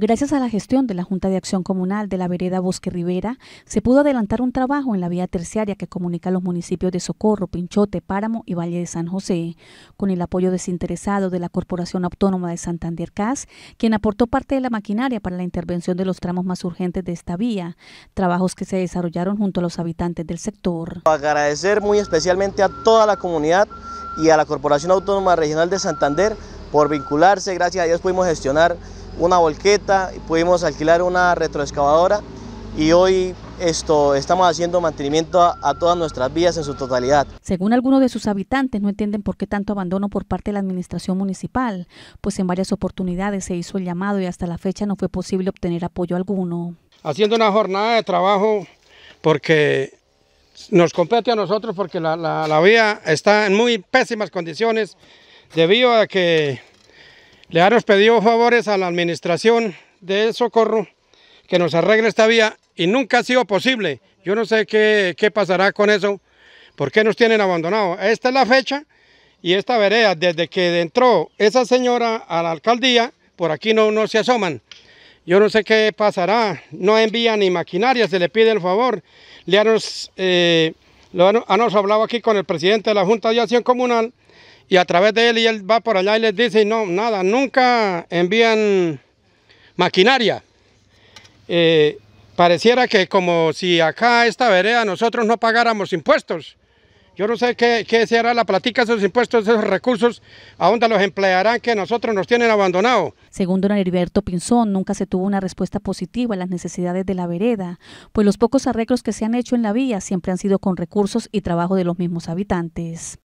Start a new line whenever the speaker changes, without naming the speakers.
Gracias a la gestión de la Junta de Acción Comunal de la vereda Bosque Rivera, se pudo adelantar un trabajo en la vía terciaria que comunica los municipios de Socorro, Pinchote, Páramo y Valle de San José, con el apoyo desinteresado de la Corporación Autónoma de Santander CAS, quien aportó parte de la maquinaria para la intervención de los tramos más urgentes de esta vía, trabajos que se desarrollaron junto a los habitantes del sector.
Agradecer muy especialmente a toda la comunidad y a la Corporación Autónoma Regional de Santander por vincularse, gracias a Dios pudimos gestionar una volqueta, pudimos alquilar una retroexcavadora y hoy esto, estamos haciendo mantenimiento a, todas nuestras vías en su totalidad.
Según algunos de sus habitantes, no entienden por qué tanto abandono por parte de la administración municipal, pues en varias oportunidades se hizo el llamado y hasta la fecha no fue posible obtener apoyo alguno.
Haciendo una jornada de trabajo porque nos compete a nosotros porque la vía está en muy pésimas condiciones debido a que le hemos pedido favores a la administración de Socorro que nos arregle esta vía y nunca ha sido posible. Yo no sé qué, qué pasará con eso, por qué nos tienen abandonados. Esta es la fecha y esta vereda, desde que entró esa señora a la alcaldía, por aquí no, no se asoman. Yo no sé qué pasará, no envían ni maquinaria, se le pide el favor. Le eh, lo han, hablado aquí con el presidente de la Junta de Acción Comunal y a través de él y él va por allá y les dice, no, nada, nunca envían maquinaria. Eh, pareciera que como si acá esta vereda nosotros no pagáramos impuestos. Yo no sé qué, qué se hará la platica, esos impuestos, esos recursos, a dónde los emplearán que nosotros nos tienen abandonado.
Según don Heriberto Pinzón, nunca se tuvo una respuesta positiva a las necesidades de la vereda, pues los pocos arreglos que se han hecho en la vía siempre han sido con recursos y trabajo de los mismos habitantes.